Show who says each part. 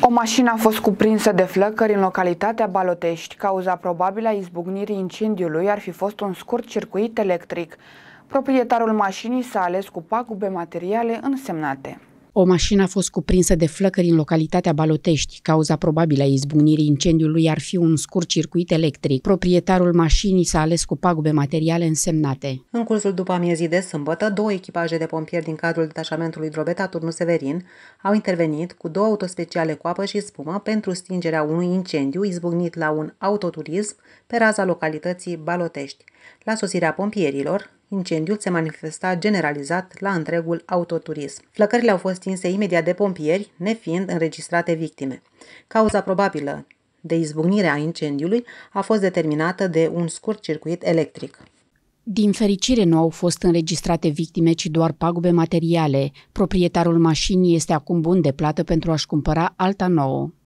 Speaker 1: O mașină a fost cuprinsă de flăcări în localitatea Balotești. Cauza probabilă a izbucnirii incendiului ar fi fost un scurt circuit electric. Proprietarul mașinii s-a ales cu pagube materiale însemnate.
Speaker 2: O mașină a fost cuprinsă de flăcări în localitatea Balotești. Cauza probabilă a izbucnirii incendiului ar fi un scurt circuit electric. Proprietarul mașinii s-a ales cu pagube materiale însemnate.
Speaker 3: În cursul după amiezii de sâmbătă, două echipaje de pompieri din cadrul detașamentului Drobeta Turnu Severin au intervenit cu două autospeciale cu apă și spumă pentru stingerea unui incendiu izbucnit la un autoturism pe raza localității Balotești. La sosirea pompierilor, incendiul se manifesta generalizat la întregul autoturism. Flăcările au fost stinse imediat de pompieri, nefiind înregistrate victime. Cauza probabilă de izbucnire a incendiului a fost determinată de un scurt circuit electric. Din fericire nu au fost înregistrate
Speaker 2: victime, ci doar pagube materiale. Proprietarul mașinii este acum bun de plată pentru a-și cumpăra alta nouă.